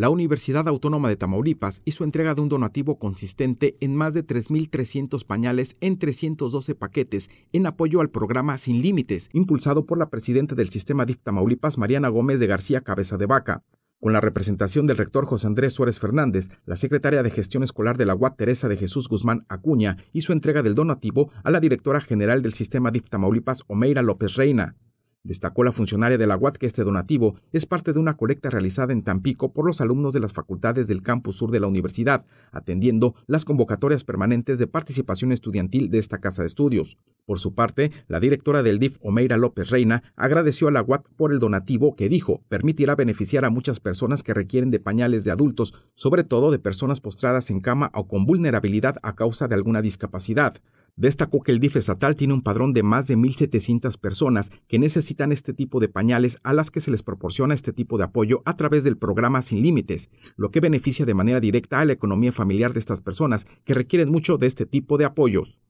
La Universidad Autónoma de Tamaulipas hizo entrega de un donativo consistente en más de 3.300 pañales en 312 paquetes en apoyo al programa Sin Límites, impulsado por la presidenta del sistema DIF Mariana Gómez de García Cabeza de Vaca. Con la representación del rector José Andrés Suárez Fernández, la secretaria de Gestión Escolar de la UAT Teresa de Jesús Guzmán Acuña y su entrega del donativo a la directora general del sistema DIF Tamaulipas, Omeira López Reina. Destacó la funcionaria de la UAT que este donativo es parte de una colecta realizada en Tampico por los alumnos de las facultades del campus sur de la universidad, atendiendo las convocatorias permanentes de participación estudiantil de esta casa de estudios. Por su parte, la directora del DIF, Omeira López Reina, agradeció a la UAT por el donativo que dijo permitirá beneficiar a muchas personas que requieren de pañales de adultos, sobre todo de personas postradas en cama o con vulnerabilidad a causa de alguna discapacidad. Destacó que el DIF estatal tiene un padrón de más de 1.700 personas que necesitan este tipo de pañales a las que se les proporciona este tipo de apoyo a través del programa Sin Límites, lo que beneficia de manera directa a la economía familiar de estas personas que requieren mucho de este tipo de apoyos.